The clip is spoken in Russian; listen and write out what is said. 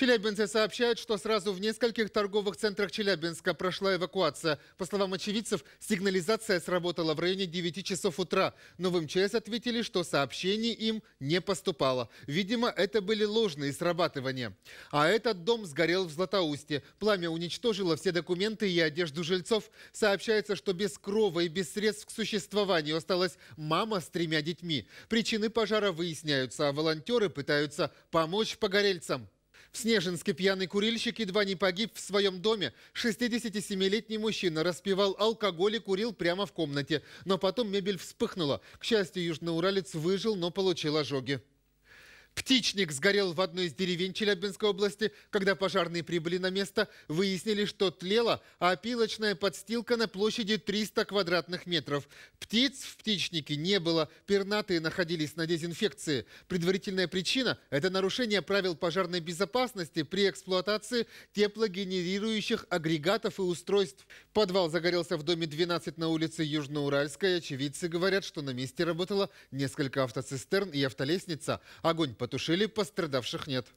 Челябинцы сообщают, что сразу в нескольких торговых центрах Челябинска прошла эвакуация. По словам очевидцев, сигнализация сработала в районе 9 часов утра. Но в МЧС ответили, что сообщений им не поступало. Видимо, это были ложные срабатывания. А этот дом сгорел в Златоусте. Пламя уничтожило все документы и одежду жильцов. Сообщается, что без крова и без средств к существованию осталась мама с тремя детьми. Причины пожара выясняются, а волонтеры пытаются помочь погорельцам. В Снежинске пьяный курильщик едва не погиб в своем доме. 67-летний мужчина распивал алкоголь и курил прямо в комнате. Но потом мебель вспыхнула. К счастью, южноуралец выжил, но получил ожоги. Птичник сгорел в одной из деревень Челябинской области. Когда пожарные прибыли на место, выяснили, что тлела опилочная подстилка на площади 300 квадратных метров. Птиц в птичнике не было. Пернатые находились на дезинфекции. Предварительная причина – это нарушение правил пожарной безопасности при эксплуатации теплогенерирующих агрегатов и устройств. Подвал загорелся в доме 12 на улице Южноуральской. Очевидцы говорят, что на месте работало несколько автоцистерн и автолестница. Огонь под Затушили, пострадавших нет.